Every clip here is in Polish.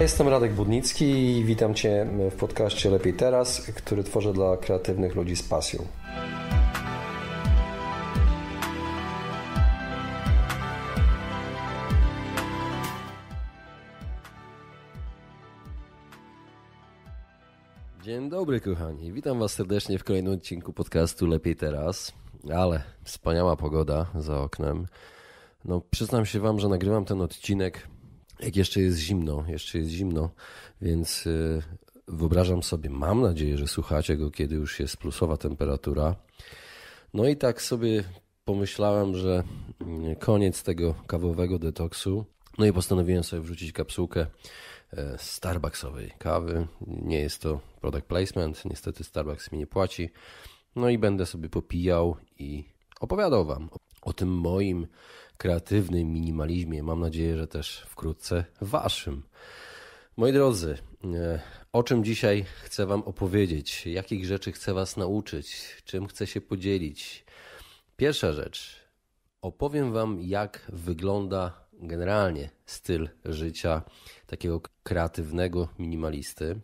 Jestem Radek Budnicki i witam Cię w podcaście Lepiej Teraz, który tworzę dla kreatywnych ludzi z pasją. Dzień dobry, kochani. Witam Was serdecznie w kolejnym odcinku podcastu Lepiej Teraz. Ale wspaniała pogoda za oknem. No, przyznam się Wam, że nagrywam ten odcinek jak jeszcze jest zimno, jeszcze jest zimno, więc y, wyobrażam sobie, mam nadzieję, że słuchacie go, kiedy już jest plusowa temperatura. No i tak sobie pomyślałem, że mm, koniec tego kawowego detoksu. No i postanowiłem sobie wrzucić kapsułkę e, Starbucksowej kawy. Nie jest to product placement, niestety Starbucks mi nie płaci. No i będę sobie popijał i opowiadał Wam o tym moim kreatywnym minimalizmie. Mam nadzieję, że też wkrótce waszym. Moi drodzy, e, o czym dzisiaj chcę Wam opowiedzieć? Jakich rzeczy chcę Was nauczyć? Czym chcę się podzielić? Pierwsza rzecz. Opowiem Wam, jak wygląda generalnie styl życia takiego kreatywnego minimalisty.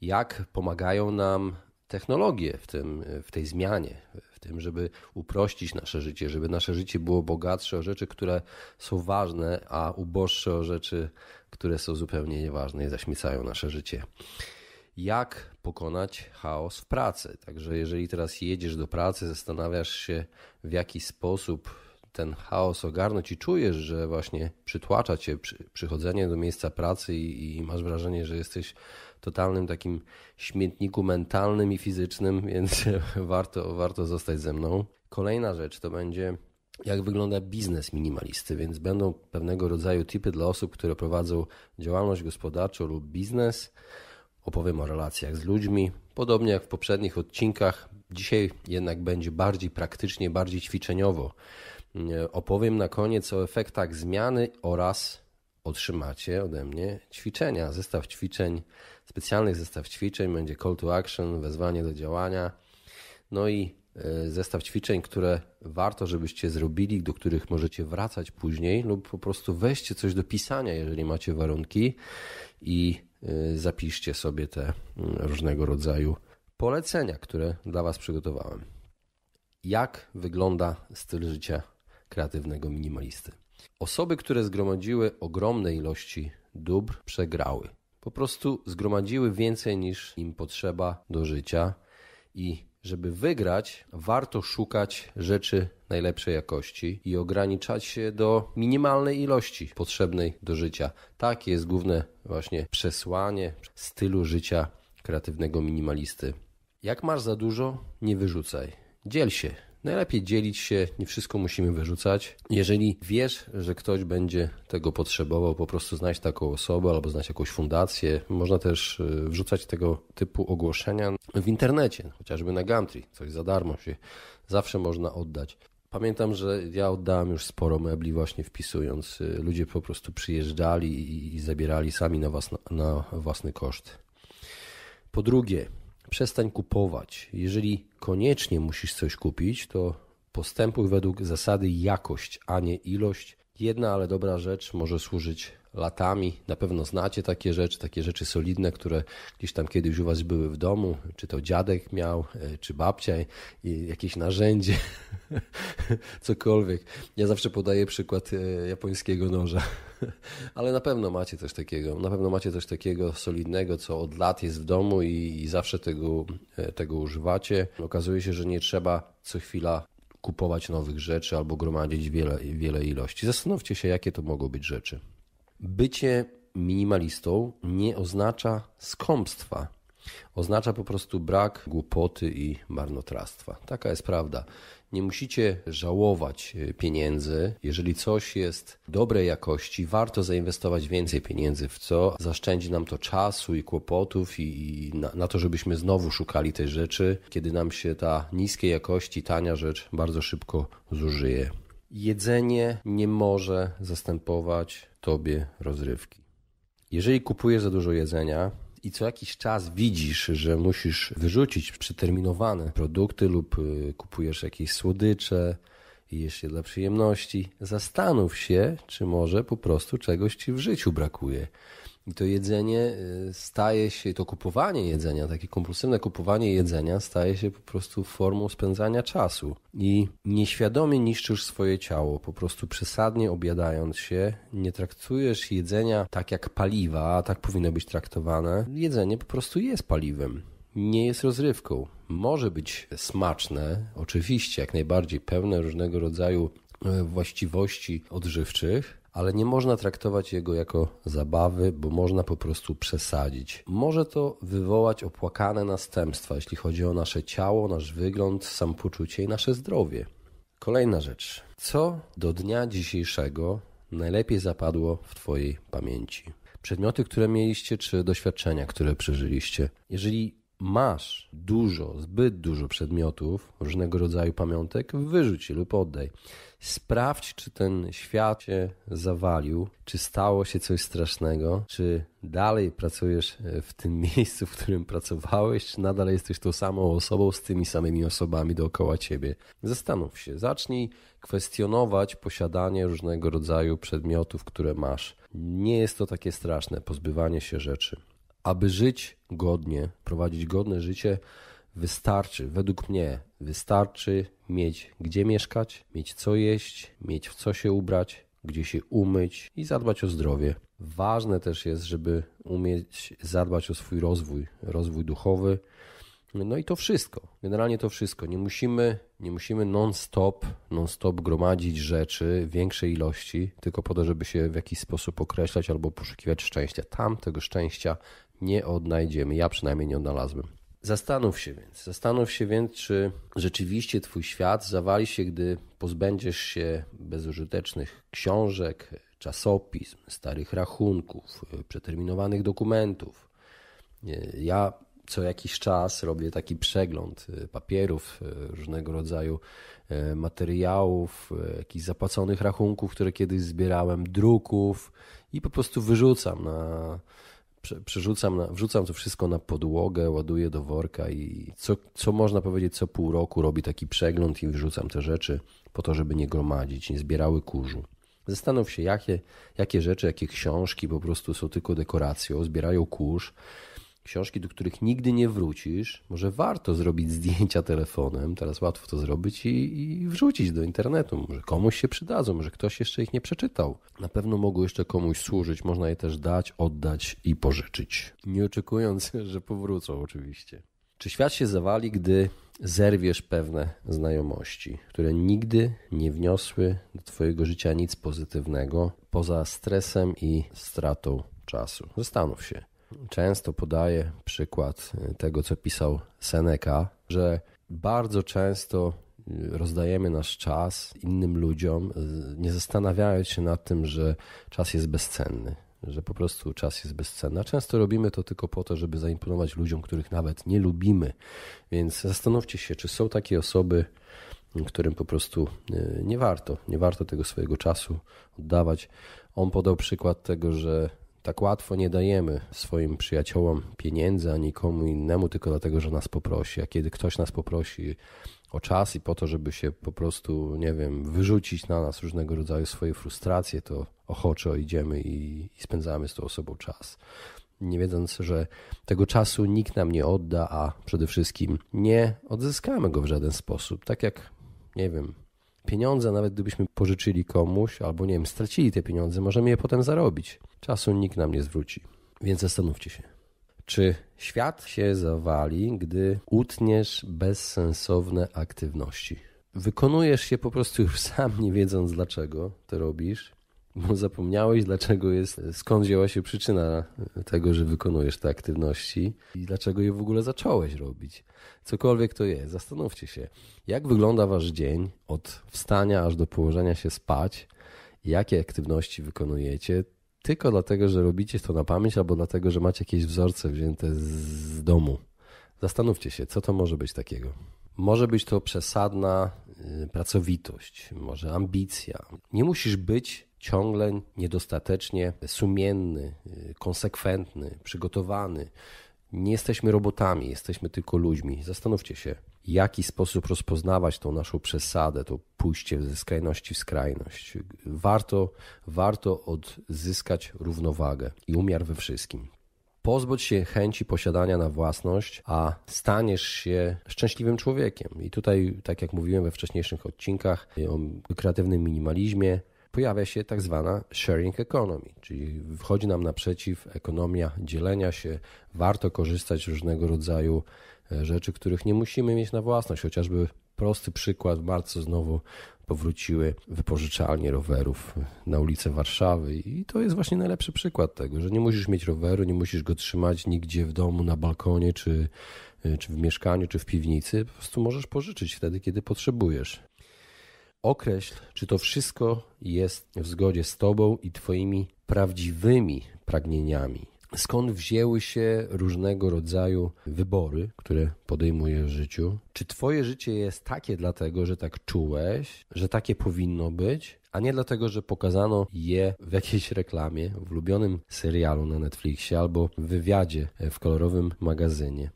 Jak pomagają nam technologię w, tym, w tej zmianie, w tym, żeby uprościć nasze życie, żeby nasze życie było bogatsze o rzeczy, które są ważne, a uboższe o rzeczy, które są zupełnie nieważne i zaśmiecają nasze życie. Jak pokonać chaos w pracy? Także jeżeli teraz jedziesz do pracy, zastanawiasz się, w jaki sposób ten chaos ogarnąć i czujesz, że właśnie przytłacza cię przychodzenie do miejsca pracy i, i masz wrażenie, że jesteś totalnym takim śmietniku mentalnym i fizycznym, więc warto, warto zostać ze mną. Kolejna rzecz to będzie jak wygląda biznes minimalisty, więc będą pewnego rodzaju tipy dla osób, które prowadzą działalność gospodarczą lub biznes. Opowiem o relacjach z ludźmi, podobnie jak w poprzednich odcinkach. Dzisiaj jednak będzie bardziej praktycznie, bardziej ćwiczeniowo. E, opowiem na koniec o efektach zmiany oraz otrzymacie ode mnie ćwiczenia, zestaw ćwiczeń, specjalnych zestaw ćwiczeń, będzie call to action, wezwanie do działania, no i e, zestaw ćwiczeń, które warto, żebyście zrobili, do których możecie wracać później lub po prostu weźcie coś do pisania, jeżeli macie warunki i e, zapiszcie sobie te mm, różnego rodzaju polecenia, które dla Was przygotowałem. Jak wygląda styl życia kreatywnego minimalisty. Osoby, które zgromadziły ogromne ilości dóbr, przegrały. Po prostu zgromadziły więcej niż im potrzeba do życia i żeby wygrać, warto szukać rzeczy najlepszej jakości i ograniczać się do minimalnej ilości potrzebnej do życia. Takie jest główne właśnie przesłanie stylu życia kreatywnego minimalisty. Jak masz za dużo, nie wyrzucaj. Dziel się Najlepiej dzielić się, nie wszystko musimy wyrzucać. Jeżeli wiesz, że ktoś będzie tego potrzebował, po prostu znać taką osobę albo znać jakąś fundację. Można też y, wrzucać tego typu ogłoszenia w internecie, chociażby na Gumtree, coś za darmo się zawsze można oddać. Pamiętam, że ja oddałem już sporo mebli właśnie wpisując. Y, ludzie po prostu przyjeżdżali i, zabierali sami na, na własny koszt. Po drugie, przestań kupować. Jeżeli koniecznie musisz coś kupić, to postępuj według zasady jakość, a nie ilość. Jedna, ale dobra rzecz może służyć latami. Na pewno znacie takie rzeczy, takie rzeczy solidne, które gdzieś tam kiedyś u Was były w domu, czy to dziadek miał, e, czy babcia, i jakieś narzędzie, cokolwiek. Ja zawsze podaję przykład e, japońskiego noża, ale na pewno macie coś takiego, na pewno macie coś takiego solidnego, co od lat jest w domu i, i zawsze tego, e, tego używacie. Okazuje się, że nie trzeba co chwila kupować nowych rzeczy albo gromadzić wiele, wiele ilości. Zastanówcie się, jakie to mogą być rzeczy bycie minimalistą nie oznacza skąpstwa. Oznacza po prostu brak głupoty i marnotrawstwa. Taka jest prawda. Nie musicie żałować y, pieniędzy. Jeżeli coś jest dobrej jakości, warto zainwestować więcej pieniędzy, w co zaszczędzi nam to czasu i kłopotów, i, i na, na, to, żebyśmy znowu szukali tej rzeczy, kiedy nam się ta niskiej jakości, tania rzecz bardzo szybko zużyje. Jedzenie nie może zastępować tobie rozrywki. Jeżeli kupujesz za dużo jedzenia, i co jakiś czas widzisz, że musisz wyrzucić przeterminowane produkty lub y, kupujesz jakieś słodycze i jesz je dla przyjemności, zastanów się, czy może po prostu czegoś ci w życiu brakuje. I to jedzenie y, staje się, to kupowanie jedzenia, takie kompulsywne kupowanie jedzenia staje się po prostu formą spędzania czasu. I nieświadomie niszczysz swoje ciało, po prostu przesadnie obiadając się, nie traktujesz jedzenia tak jak paliwa, a tak powinno być traktowane. Jedzenie po prostu jest paliwem nie jest rozrywką. Może być smaczne, oczywiście, jak najbardziej pełne różnego rodzaju e, właściwości odżywczych, ale nie można traktować jego jako zabawy, bo można po prostu przesadzić. Może to wywołać opłakane następstwa, jeśli chodzi o nasze ciało, nasz wygląd, samopoczucie i nasze zdrowie. Kolejna rzecz. Co do dnia dzisiejszego najlepiej zapadło w Twojej pamięci? Przedmioty, które mieliście, czy doświadczenia, które przeżyliście? Jeżeli masz dużo, zbyt dużo przedmiotów, różnego rodzaju pamiątek, wyrzuć je lub oddaj. Sprawdź, czy ten świat się zawalił, czy stało się coś strasznego, czy dalej pracujesz e, w tym miejscu, w którym pracowałeś, czy nadal jesteś tą samą osobą z tymi samymi osobami dookoła ciebie. Zastanów się, zacznij kwestionować posiadanie różnego rodzaju przedmiotów, które masz. Nie jest to takie straszne, pozbywanie się rzeczy. Aby żyć godnie, prowadzić godne życie, wystarczy, według mnie, wystarczy mieć gdzie mieszkać, mieć co jeść, mieć w co się ubrać, gdzie się umyć i zadbać o zdrowie. Ważne też jest, żeby umieć zadbać o swój rozwój, rozwój duchowy. No i to wszystko. Generalnie to wszystko. Nie musimy, nie musimy non-stop, non-stop gromadzić rzeczy większej ilości, tylko po to, żeby się w jakiś sposób określać albo poszukiwać szczęścia. Tam tego szczęścia nie odnajdziemy. Ja przynajmniej nie odnalazłem. Zastanów się więc, zastanów się więc, czy rzeczywiście Twój świat zawali się, gdy pozbędziesz się bezużytecznych książek, czasopism, starych rachunków, przeterminowanych dokumentów. Ja co jakiś czas robię taki przegląd e, papierów, e, różnego rodzaju e, materiałów, jakichś zapłaconych rachunków, które kiedyś zbierałem, druków i po prostu wyrzucam na przerzucam, na, wrzucam to wszystko na podłogę, ładuję do worka i co, co można powiedzieć, co pół roku robi taki przegląd i wyrzucam te rzeczy po to, żeby nie gromadzić, nie zbierały kurzu. Zastanów się, jakie, jakie rzeczy, jakie książki po prostu są tylko dekoracją, zbierają kurz książki, do których nigdy nie wrócisz, może warto zrobić zdjęcia telefonem, teraz łatwo to zrobić i, i, wrzucić do internetu. Może komuś się przydadzą, może ktoś jeszcze ich nie przeczytał. Na pewno mogą jeszcze komuś służyć, można je też dać, oddać i pożyczyć. Nie oczekując, że powrócą oczywiście. Czy świat się zawali, gdy zerwiesz pewne znajomości, które nigdy nie wniosły do Twojego życia nic pozytywnego poza stresem i stratą czasu? Zastanów się często podaję przykład y, tego, co pisał Seneca, że bardzo często y, rozdajemy nasz czas innym ludziom, y, nie zastanawiając się nad tym, że czas jest bezcenny, że po prostu czas jest bezcenny. A często robimy to tylko po to, żeby zaimponować ludziom, których nawet nie lubimy. Więc zastanówcie się, czy są takie osoby, którym po prostu nie warto, nie warto tego swojego czasu oddawać. On podał przykład tego, że tak łatwo nie dajemy swoim przyjaciołom pieniędzy, a nikomu innemu, tylko dlatego, że nas poprosi. A kiedy ktoś nas poprosi o czas i po to, żeby się po prostu, nie wiem, wyrzucić na nas różnego rodzaju swoje frustracje, to ochoczo idziemy i, i spędzamy z tą osobą czas nie wiedząc, że tego czasu nikt nam nie odda, a przede wszystkim nie odzyskamy go w żaden sposób. Tak jak, nie wiem, pieniądze, nawet gdybyśmy pożyczyli komuś, albo nie wiem, stracili te pieniądze, możemy je potem zarobić. Czasu nikt nam nie zwróci. Więc zastanówcie się, czy świat się zawali, gdy utniesz bezsensowne aktywności? Wykonujesz się po prostu już sam, nie wiedząc dlaczego to robisz. bo zapomniałeś, dlaczego jest, skąd wzięła się przyczyna tego, że wykonujesz te aktywności i dlaczego je w ogóle zacząłeś robić. Cokolwiek to jest, zastanówcie się, jak wygląda wasz dzień od wstania aż do położenia się spać, jakie aktywności wykonujecie, tylko dlatego, że robicie to na pamięć albo dlatego, że macie jakieś wzorce wzięte z domu. Zastanówcie się, co to może być takiego. Może być to przesadna y, pracowitość, może ambicja. Nie musisz być ciągle niedostatecznie sumienny, y, konsekwentny, przygotowany. Nie jesteśmy robotami, jesteśmy tylko ludźmi. Zastanówcie się, jaki sposób rozpoznawać tą naszą przesadę, to pójście ze skrajności w skrajność. Warto, warto odzyskać równowagę i umiar we wszystkim. Pozbądź się chęci posiadania na własność, a staniesz się szczęśliwym człowiekiem. I tutaj, tak jak mówiłem we wcześniejszych odcinkach o kreatywnym minimalizmie, pojawia się tak zwana sharing economy, czyli wchodzi nam naprzeciw ekonomia dzielenia się, warto korzystać z różnego rodzaju e, rzeczy, których nie musimy mieć na własność, chociażby prosty przykład, w marcu znowu powróciły wypożyczalnie rowerów na ulicę Warszawy i to jest właśnie najlepszy przykład tego, że nie musisz mieć roweru, nie musisz go trzymać nigdzie w domu, na balkonie, czy, e, czy w mieszkaniu, czy w piwnicy, po prostu możesz pożyczyć wtedy, kiedy potrzebujesz. Określ, czy to wszystko jest w zgodzie z Tobą i Twoimi prawdziwymi pragnieniami. Skąd wzięły się różnego rodzaju wybory, które podejmujesz w życiu? Czy Twoje życie jest takie dlatego, że tak czułeś, że takie powinno być, a nie dlatego, że pokazano je w jakiejś reklamie, w ulubionym serialu na Netflixie albo w wywiadzie w kolorowym magazynie?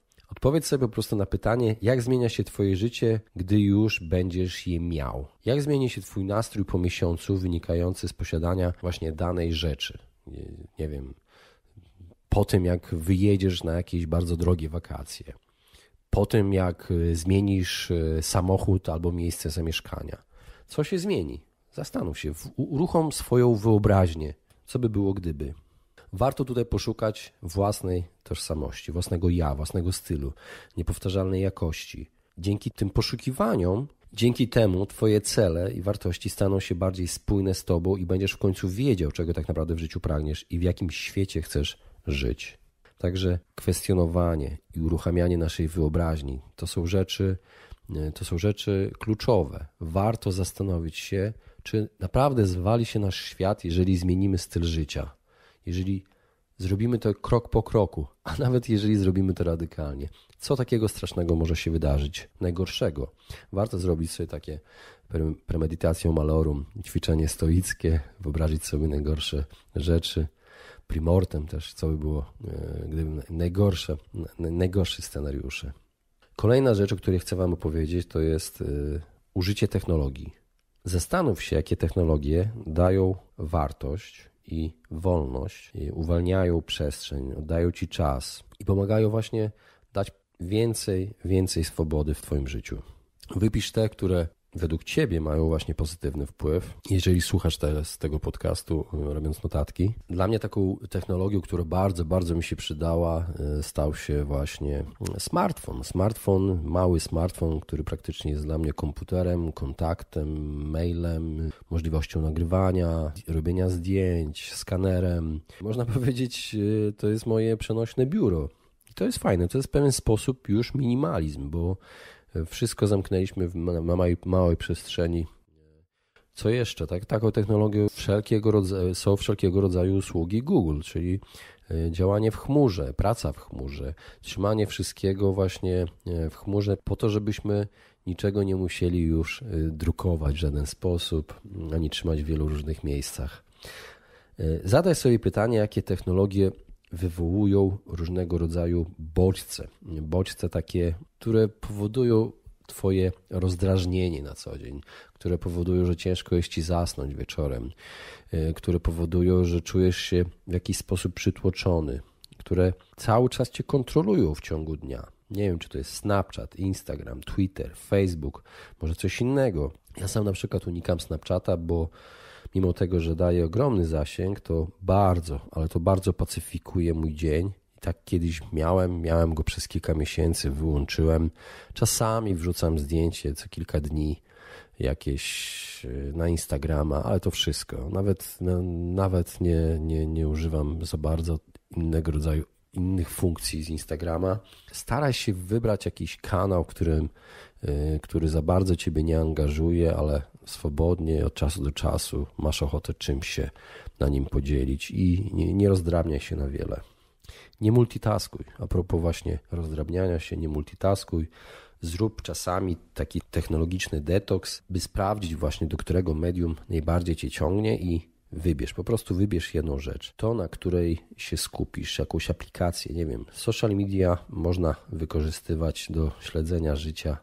Odpowiedz sobie po prostu na pytanie, jak zmienia się Twoje życie, gdy już będziesz je miał. Jak zmieni się Twój nastrój po miesiącu wynikający z posiadania właśnie danej rzeczy? Nie, nie wiem, po tym jak wyjedziesz na jakieś bardzo drogie wakacje, po tym jak y, zmienisz y, samochód albo miejsce zamieszkania. Co się zmieni? Zastanów się, uruchom swoją wyobraźnię, co by było gdyby warto tutaj poszukać własnej tożsamości, własnego ja, własnego stylu, niepowtarzalnej jakości. Dzięki tym poszukiwaniom, dzięki temu Twoje cele i wartości staną się bardziej spójne z Tobą i będziesz w końcu wiedział, czego tak naprawdę w życiu pragniesz i w jakim świecie chcesz żyć. Także kwestionowanie i uruchamianie naszej wyobraźni to są rzeczy, e, to są rzeczy kluczowe. Warto zastanowić się, czy naprawdę zwali się nasz świat, jeżeli zmienimy styl życia jeżeli zrobimy to krok po kroku, a nawet jeżeli zrobimy to radykalnie, co takiego strasznego może się wydarzyć, najgorszego? Warto zrobić sobie takie premeditacją malorum, ćwiczenie stoickie, wyobrazić sobie najgorsze rzeczy, primortem też, co by było, e, gdybym najgorsze, najgorsze scenariusze. Kolejna rzecz, o której chcę Wam opowiedzieć, to jest e, użycie technologii. Zastanów się, jakie technologie dają wartość i wolność, uwalniają przestrzeń, oddają ci czas i pomagają właśnie dać więcej, więcej swobody w Twoim życiu. Wypisz te, które według Ciebie mają właśnie pozytywny wpływ. Jeżeli słuchasz teraz tego podcastu, y, robiąc notatki, dla mnie taką technologią, która bardzo, bardzo mi się przydała, y, stał się właśnie y, smartfon. Smartfon, mały smartfon, który praktycznie jest dla mnie komputerem, kontaktem, mailem, możliwością nagrywania, robienia zdjęć, skanerem. Można powiedzieć, to jest moje przenośne biuro. I to jest fajne, to jest pewien sposób już minimalizm, bo wszystko zamknęliśmy w małej, małej przestrzeni. Co jeszcze? Tak, taką technologią wszelkiego rodzaju, są wszelkiego rodzaju usługi Google, czyli e, działanie w chmurze, praca w chmurze, trzymanie wszystkiego właśnie e, w chmurze, po to, żebyśmy niczego nie musieli już e, drukować w żaden sposób, ani trzymać w wielu różnych miejscach. Zadaj sobie pytanie, jakie technologie wywołują różnego rodzaju bodźce. Bodźce takie, które powodują Twoje rozdrażnienie na co dzień, które powodują, że ciężko jest ci zasnąć wieczorem, e, które powodują, że czujesz się w jakiś sposób przytłoczony, które cały czas cię kontrolują w ciągu dnia. Nie wiem, czy to jest Snapchat, Instagram, Twitter, Facebook, może coś innego. Ja sam na przykład unikam Snapchata, bo mimo tego, że daje ogromny zasięg, to bardzo, ale to bardzo pacyfikuje mój dzień. I tak kiedyś miałem, miałem go przez kilka miesięcy, wyłączyłem. Czasami wrzucam zdjęcie co kilka dni jakieś y, na Instagrama, ale to wszystko. Nawet, no, nawet nie, nie, nie używam za bardzo innego rodzaju innych funkcji z Instagrama. Staraj się wybrać jakiś kanał, którym, y, który za bardzo Ciebie nie angażuje, ale swobodnie od czasu do czasu masz ochotę czymś się na nim podzielić i nie, nie rozdrabniaj się na wiele. Nie multitaskuj. A propos właśnie rozdrabniania się, nie multitaskuj. Zrób czasami taki technologiczny detoks, by sprawdzić właśnie do którego medium najbardziej cię ciągnie i wybierz. Po prostu wybierz jedną rzecz, to na której się skupisz, jakąś aplikację, nie wiem. Social media można wykorzystywać do śledzenia życia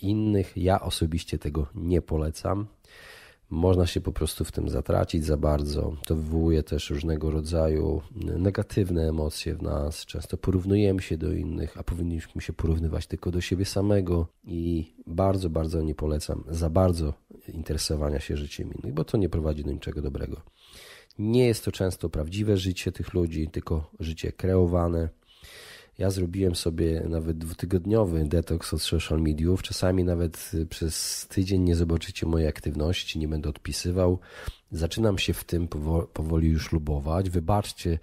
innych. Ja osobiście tego nie polecam. Można się po prostu w tym zatracić za bardzo. To wywołuje też różnego rodzaju negatywne emocje w nas. Często porównujemy się do innych, a powinniśmy się porównywać tylko do siebie samego. I bardzo, bardzo nie polecam za bardzo interesowania się życiem innych, bo to nie prowadzi do niczego dobrego. Nie jest to często prawdziwe życie tych ludzi, tylko życie kreowane ja zrobiłem sobie nawet dwutygodniowy detoks od social mediów. Czasami nawet y, przez tydzień nie zobaczycie mojej aktywności, nie będę odpisywał. Zaczynam się w tym powoli już lubować. Wybaczcie,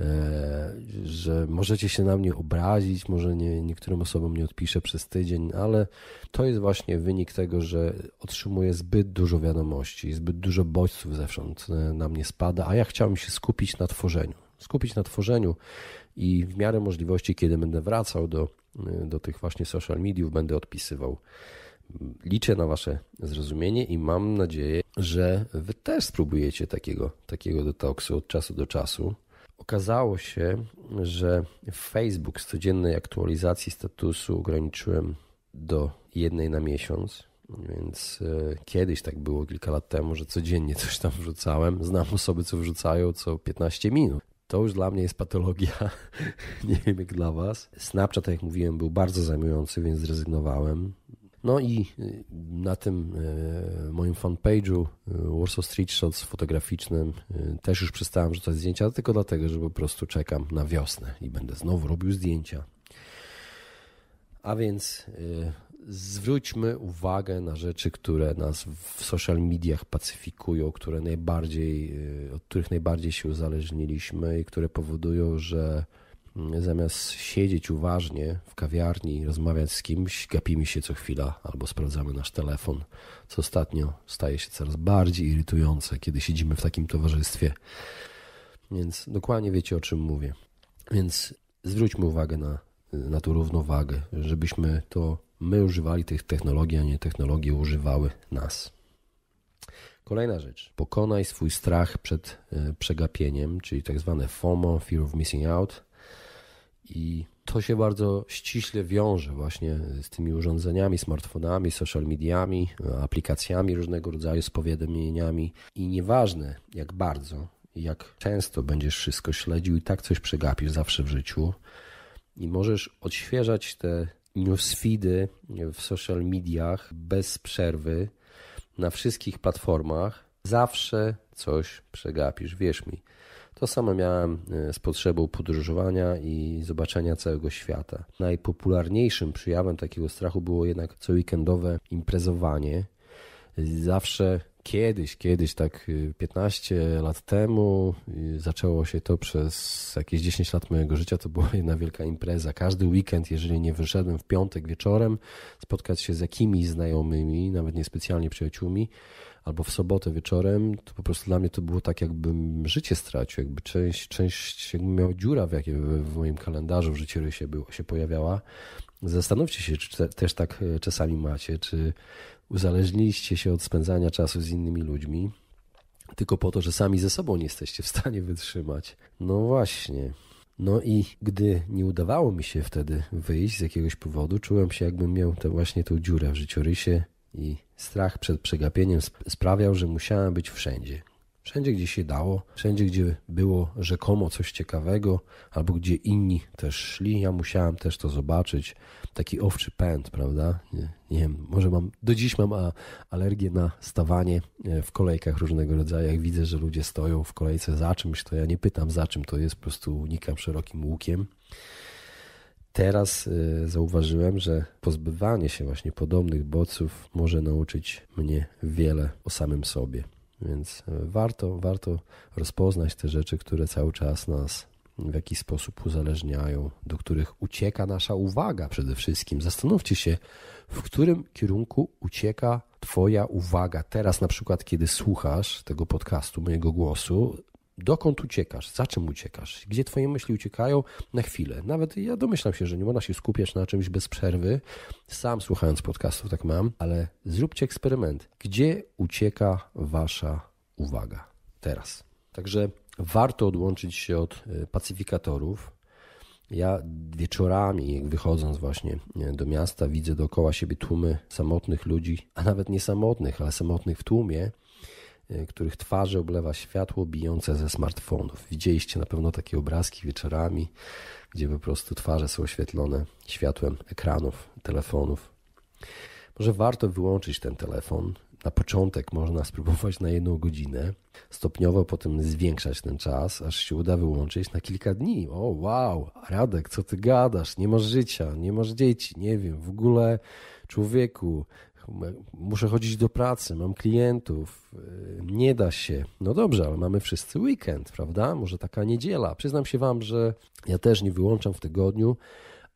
e, że możecie się na mnie obrazić, może nie, niektórym osobom nie odpiszę przez tydzień, ale to jest właśnie wynik tego, że otrzymuję zbyt dużo wiadomości, zbyt dużo bodźców zewsząd e, na mnie spada, a ja chciałem się skupić na tworzeniu skupić na tworzeniu i w miarę możliwości, kiedy będę wracał do, y, do tych właśnie social mediów, będę odpisywał. Liczę na Wasze zrozumienie i mam nadzieję, że Wy też spróbujecie takiego, takiego detoksu od czasu do czasu. Okazało się, że Facebook z codziennej aktualizacji statusu ograniczyłem do jednej na miesiąc, więc y, kiedyś tak było kilka lat temu, że codziennie coś tam wrzucałem. Znam osoby, co wrzucają co 15 minut. To już dla mnie jest patologia. nie wiem jak dla Was. Snapchat, tak jak mówiłem, był bardzo zajmujący, więc zrezygnowałem. No i y, na tym y, moim fanpage'u y, Warsaw Street Shots fotograficznym też już przestałem rzucać zdjęcia, tylko dlatego, że po prostu czekam na wiosnę i będę znowu robił zdjęcia. A więc zwróćmy uwagę na rzeczy, które nas w social mediach pacyfikują, które najbardziej, y, od których najbardziej się uzależniliśmy i które powodują, że mm, zamiast siedzieć uważnie w kawiarni, rozmawiać z kimś, gapimy się co chwila albo sprawdzamy nasz telefon, co ostatnio staje się coraz bardziej irytujące, kiedy siedzimy w takim towarzystwie. Więc dokładnie wiecie, o czym mówię. Więc zwróćmy uwagę na, na tą równowagę, żebyśmy to my używali tych technologii, a nie technologie używały nas. Kolejna rzecz. Pokonaj swój strach przed e, przegapieniem, czyli tak zwane FOMO, Fear of Missing Out. I to się bardzo ściśle wiąże właśnie z tymi urządzeniami, smartfonami, social mediami, aplikacjami różnego rodzaju, z powiadomieniami. I nieważne jak bardzo, jak często będziesz wszystko śledził i tak coś przegapisz zawsze w życiu, i możesz odświeżać te newsfeedy w social mediach bez przerwy na wszystkich platformach, zawsze coś przegapisz, wierz mi. To samo miałem e, z potrzebą podróżowania i zobaczenia całego świata. Najpopularniejszym przyjawem takiego strachu było jednak co weekendowe imprezowanie. Zawsze Kiedyś, kiedyś, tak 15 y, lat temu, zaczęło się to przez jakieś 10 lat mojego życia. To była jedna wielka impreza. Każdy weekend, jeżeli nie wyszedłem w piątek wieczorem, spotkać się z jakimiś znajomymi, nawet niespecjalnie przyjaciółmi, albo w sobotę wieczorem, to po prostu dla mnie to było tak, jakbym życie stracił, jakby część, część jakby miała dziura w, jakim w moim kalendarzu, w życiorysie było, się pojawiała. Zastanówcie się, czy te, też tak y, czasami macie, czy uzależniliście się od spędzania czasu z innymi ludźmi, tylko po to, że sami ze sobą nie jesteście w stanie wytrzymać. No właśnie. No i gdy nie udawało mi się wtedy wyjść z jakiegoś powodu, czułem się jakbym miał tę właśnie tą dziurę w życiorysie i strach przed przegapieniem sprawiał, że musiałem być wszędzie. Wszędzie, gdzie się dało, wszędzie, gdzie było rzekomo coś ciekawego, albo gdzie inni też szli, ja musiałem też to zobaczyć, taki owczy pęd, prawda? Nie, nie wiem, może mam, do dziś mam a, alergię na stawanie e, w kolejkach różnego rodzaju. Jak widzę, że ludzie stoją w kolejce za czymś, to ja nie pytam za czym to jest, po prostu unikam szerokim łukiem. Teraz e, zauważyłem, że pozbywanie się właśnie podobnych bodźców może nauczyć mnie wiele o samym sobie. Więc e, warto, warto rozpoznać te rzeczy, które cały czas nas w jaki sposób uzależniają, do których ucieka nasza uwaga przede wszystkim. Zastanówcie się, w którym kierunku ucieka Twoja uwaga teraz, na przykład, kiedy słuchasz tego podcastu, mojego głosu. Dokąd uciekasz? Za czym uciekasz? Gdzie Twoje myśli uciekają? Na chwilę. Nawet ja domyślam się, że nie można się skupiać na czymś bez przerwy. Sam słuchając podcastów tak mam, ale zróbcie eksperyment. Gdzie ucieka Wasza uwaga teraz? Także warto odłączyć się od e, pacyfikatorów. Ja wieczorami, wychodząc właśnie e, do miasta, widzę dookoła siebie tłumy samotnych ludzi, a nawet nie samotnych, ale samotnych w tłumie, e, których twarze oblewa światło bijące ze smartfonów. Widzieliście na pewno takie obrazki wieczorami, gdzie po prostu twarze są oświetlone światłem ekranów, telefonów. Może warto wyłączyć ten telefon, na początek można spróbować na jedną godzinę, stopniowo potem zwiększać ten czas, aż się uda wyłączyć na kilka dni. O, wow, Radek, co ty gadasz? Nie masz życia, nie masz dzieci, nie wiem, w ogóle człowieku, muszę chodzić do pracy, mam klientów, y, nie da się. No dobrze, ale mamy wszyscy weekend, prawda? Może taka niedziela. Przyznam się Wam, że ja też nie wyłączam w tygodniu,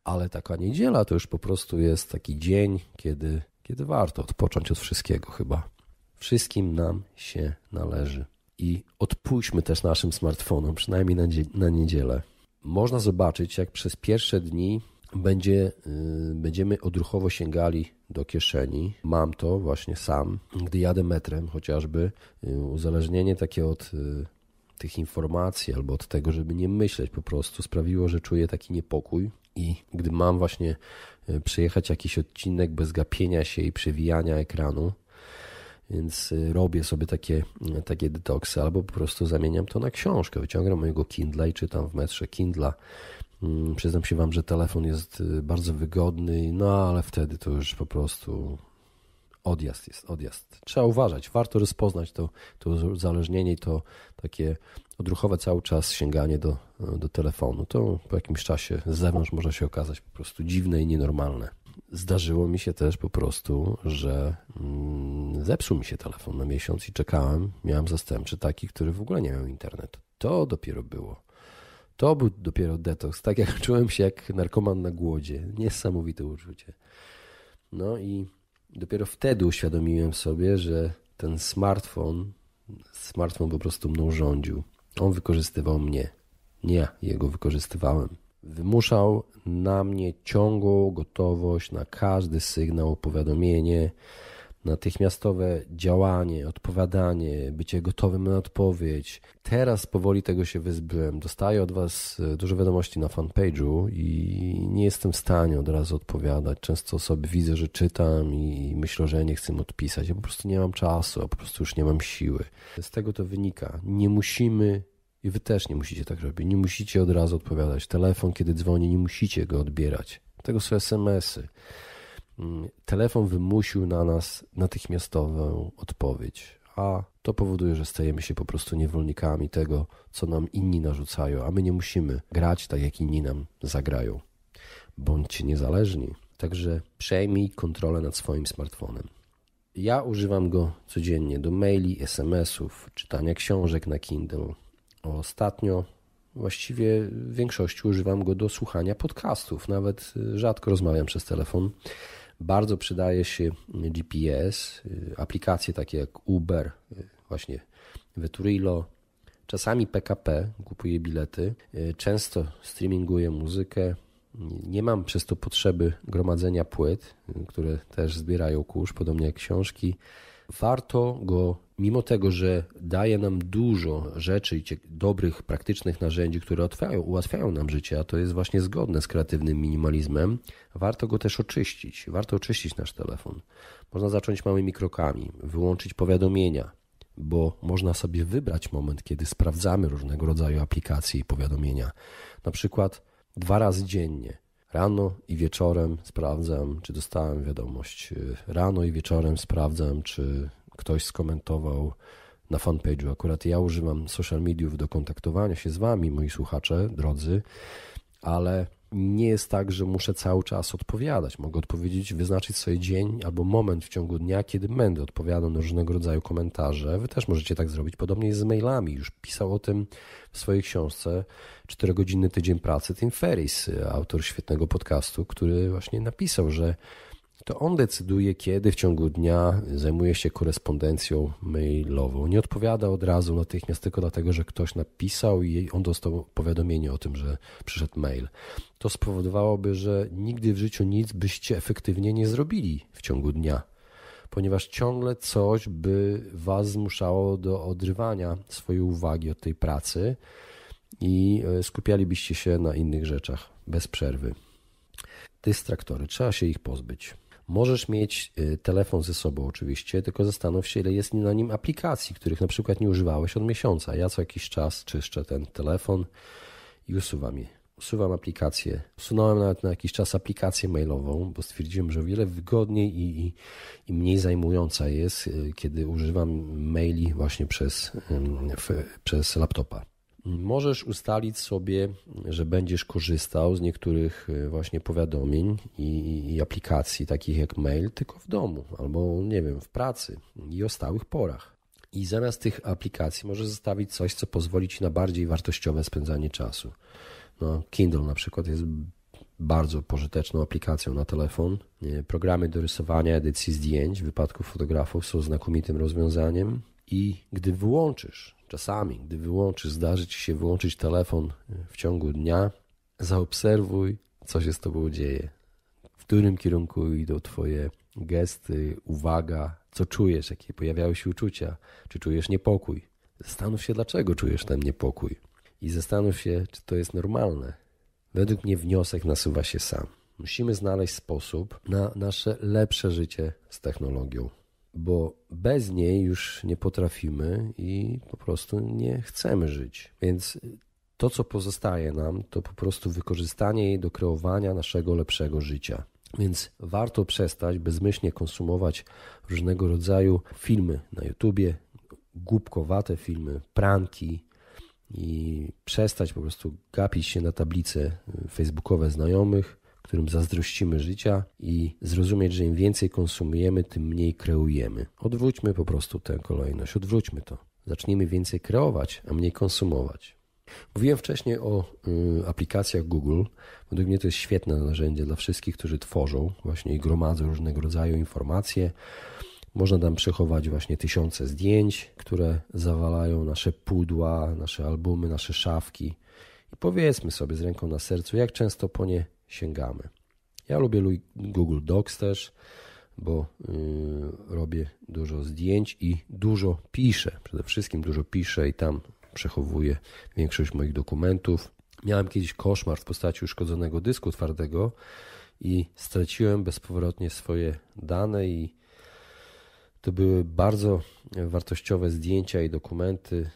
ale taka niedziela to już po prostu jest taki dzień, kiedy kiedy warto odpocząć od wszystkiego chyba. Wszystkim nam się należy. I odpuśćmy też naszym smartfonom, przynajmniej na, na niedzielę. Można zobaczyć, jak przez pierwsze dni będzie, yy, będziemy odruchowo sięgali do kieszeni. Mam to właśnie sam, gdy jadę metrem chociażby. Yy, uzależnienie takie od yy, tych informacji albo od tego, żeby nie myśleć po prostu, sprawiło, że czuję taki niepokój. I gdy mam właśnie e, przejechać jakiś odcinek bez gapienia się i przewijania ekranu, więc e, robię sobie takie, e, takie detoksy, albo po prostu zamieniam to na książkę. Wyciągam mojego Kindla i czytam w metrze Kindla. Mm, przyznam się Wam, że telefon jest bardzo wygodny, no ale wtedy to już po prostu odjazd jest, odjazd. Trzeba uważać, warto rozpoznać to, to uzależnienie i to takie odruchowe cały czas sięganie do, do telefonu. To po jakimś czasie z zewnątrz może się okazać po prostu dziwne i nienormalne. Zdarzyło mi się też po prostu, że mm, zepsuł mi się telefon na miesiąc i czekałem. Miałem zastępczy taki, który w ogóle nie miał internetu. To dopiero było. To był dopiero detoks. Tak jak czułem się jak narkoman na głodzie. Niesamowite uczucie. No i Dopiero wtedy uświadomiłem sobie, że ten smartfon, smartfon po prostu mną rządził. On wykorzystywał mnie. Nie ja jego wykorzystywałem. Wymuszał na mnie ciągłą gotowość na każdy sygnał, powiadomienie, natychmiastowe działanie, odpowiadanie, bycie gotowym na odpowiedź. Teraz powoli tego się wyzbyłem. Dostaję od Was e, dużo wiadomości na fanpage'u i nie jestem w stanie od razu odpowiadać. Często sobie widzę, że czytam i myślę, że nie chcę odpisać. Ja po prostu nie mam czasu, a po prostu już nie mam siły. Z tego to wynika. Nie musimy i Wy też nie musicie tak robić. Nie musicie od razu odpowiadać. Telefon, kiedy dzwoni, nie musicie go odbierać. Tego są SMS-y. Mm, telefon wymusił na nas natychmiastową odpowiedź, a to powoduje, że stajemy się po prostu niewolnikami tego, co nam inni narzucają, a my nie musimy grać tak, jak inni nam zagrają. Bądźcie niezależni. Także przejmij kontrolę nad swoim smartfonem. Ja używam go codziennie do maili, SMS-ów, czytania książek na Kindle. Ostatnio właściwie w większości używam go do słuchania podcastów. Nawet y, rzadko rozmawiam przez telefon. Bardzo przydaje się GPS, y, aplikacje takie jak Uber, y, właśnie Veturilo, czasami PKP, kupuję bilety, y, często streaminguję muzykę. Nie mam przez to potrzeby gromadzenia płyt, które też zbierają kurz, podobnie jak książki. Warto go mimo tego, że daje nam dużo rzeczy i dobrych, praktycznych narzędzi, które ułatwiają nam życie, a to jest właśnie zgodne z kreatywnym minimalizmem, warto go też oczyścić. Warto oczyścić nasz telefon. Można zacząć małymi krokami, wyłączyć powiadomienia, bo można sobie wybrać moment, kiedy sprawdzamy różnego rodzaju aplikacje i powiadomienia. Na przykład dwa razy dziennie. Rano i wieczorem sprawdzam, czy dostałem wiadomość. Y, rano i wieczorem sprawdzam, czy ktoś skomentował na fanpage'u. Akurat ja używam social mediów do kontaktowania się z wami, moi słuchacze, drodzy, ale nie jest tak, że muszę cały czas odpowiadać. Mogę odpowiedzieć, wyznaczyć sobie dzień albo moment w ciągu dnia, kiedy będę odpowiadał na różnego rodzaju komentarze. Wy też możecie tak zrobić. Podobnie jest z mailami. Już pisał o tym w swojej książce 4 godziny tydzień pracy Tim Ferris, autor świetnego podcastu, który właśnie napisał, że to on decyduje, kiedy w ciągu dnia zajmuje się korespondencją mailową. Nie odpowiada od razu natychmiast, tylko dlatego, że ktoś napisał i on dostał powiadomienie o tym, że przyszedł mail. To spowodowałoby, że nigdy w życiu nic byście efektywnie nie zrobili w ciągu dnia, ponieważ ciągle coś by was zmuszało do odrywania swojej uwagi od tej pracy i e, skupialibyście się na innych rzeczach bez przerwy. Dystraktory, trzeba się ich pozbyć. Możesz mieć y, telefon ze sobą oczywiście, tylko zastanów się, ile jest na nim aplikacji, których na przykład nie używałeś od miesiąca. Ja co jakiś czas czyszczę ten telefon i usuwam je. Usuwam aplikację. Usunąłem nawet na jakiś czas aplikację mailową, bo stwierdziłem, że o wiele wygodniej i, i, i mniej zajmująca jest, y, kiedy używam maili właśnie przez, w, przez laptopa możesz ustalić sobie, że będziesz korzystał z niektórych e, właśnie powiadomień i, i, aplikacji takich jak mail tylko w domu albo nie wiem, w pracy i o stałych porach. I zamiast tych aplikacji możesz zostawić coś, co pozwoli ci na bardziej wartościowe spędzanie czasu. No, Kindle na przykład jest bardzo pożyteczną aplikacją na telefon. E, programy do rysowania edycji zdjęć w wypadku fotografów są znakomitym rozwiązaniem. I gdy wyłączysz, czasami, gdy wyłączysz, zdarzy ci się wyłączyć telefon w ciągu dnia, zaobserwuj, co się z tobą dzieje, w którym kierunku idą twoje gesty, uwaga, co czujesz, jakie pojawiały się uczucia, czy czujesz niepokój. Zastanów się, dlaczego czujesz ten niepokój i zastanów się, czy to jest normalne. Według mnie wniosek nasuwa się sam. Musimy znaleźć sposób na nasze lepsze życie z technologią bo bez niej już nie potrafimy i po prostu nie chcemy żyć. Więc to, co pozostaje nam, to po prostu wykorzystanie jej do kreowania naszego lepszego życia. Więc warto przestać bezmyślnie konsumować różnego rodzaju filmy na YouTubie, głupkowate filmy, pranki i przestać po prostu gapić się na tablice y, facebookowe znajomych, którym zazdrościmy życia i zrozumieć, że im więcej konsumujemy, tym mniej kreujemy. Odwróćmy po prostu tę kolejność, odwróćmy to. Zacznijmy więcej kreować, a mniej konsumować. Mówiłem wcześniej o y, aplikacjach Google. Według mnie to jest świetne narzędzie dla wszystkich, którzy tworzą właśnie i gromadzą różnego rodzaju informacje. Można tam przechować właśnie tysiące zdjęć, które zawalają nasze pudła, nasze albumy, nasze szafki. I powiedzmy sobie z ręką na sercu, jak często po nie sięgamy. Ja lubię Google Docs też, bo y, robię dużo zdjęć i dużo piszę. Przede wszystkim dużo piszę i tam przechowuję większość moich dokumentów. Miałem kiedyś koszmar w postaci uszkodzonego dysku twardego i straciłem bezpowrotnie swoje dane i to były bardzo wartościowe zdjęcia i dokumenty,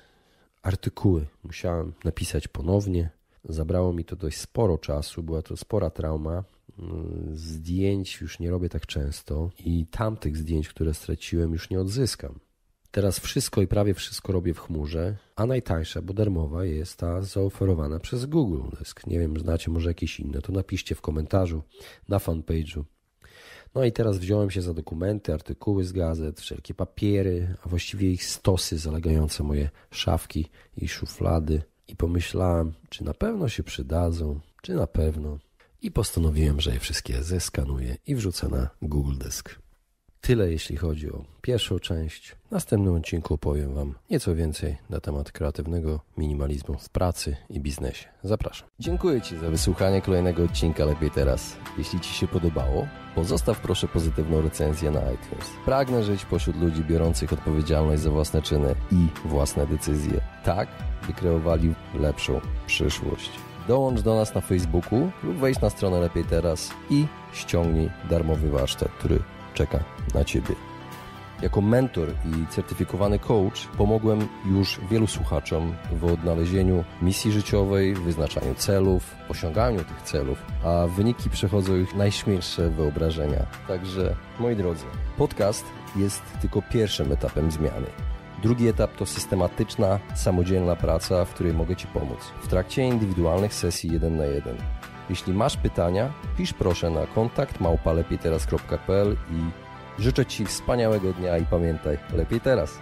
artykuły. Musiałem napisać ponownie, Zabrało mi to dość sporo czasu, była to spora trauma. Zdjęć już nie robię tak często i tamtych zdjęć, które straciłem, już nie odzyskam. Teraz wszystko i prawie wszystko robię w chmurze, a najtańsza, bo darmowa jest ta zaoferowana przez Google Desk. Nie wiem, znacie może jakieś inne, to napiszcie w komentarzu na fanpage'u. No i teraz wziąłem się za dokumenty, artykuły z gazet, wszelkie papiery, a właściwie ich stosy zalegające moje szafki i szuflady i pomyślałem, czy na pewno się przydadzą, czy na pewno. I postanowiłem, że je wszystkie zeskanuję i wrzucę na Google Disk. Tyle jeśli chodzi o pierwszą część. W następnym odcinku powiem Wam nieco więcej na temat kreatywnego minimalizmu w pracy i biznesie. Zapraszam. Dziękuję Ci za wysłuchanie kolejnego odcinka Lepiej Teraz. Jeśli Ci się podobało, pozostaw proszę pozytywną recenzję na iTunes. Pragnę żyć pośród ludzi biorących odpowiedzialność za własne czyny i własne decyzje. Tak, by kreowali lepszą przyszłość. Dołącz do nas na Facebooku lub wejdź na stronę Lepiej Teraz i ściągnij darmowy warsztat, który czeka na Ciebie. Jako mentor i certyfikowany coach pomogłem już wielu słuchaczom w odnalezieniu misji życiowej, wyznaczaniu celów, osiąganiu tych celów, a wyniki przechodzą ich najśmielsze wyobrażenia. Także, moi drodzy, podcast jest tylko pierwszym etapem zmiany. Drugi etap to systematyczna, samodzielna praca, w której mogę Ci pomóc w trakcie indywidualnych sesji 1 na 1. Jeśli masz pytania, pisz proszę na kontakt małpalepitera.pl i Życzę Ci wspaniałego dnia i pamiętaj, lepiej teraz.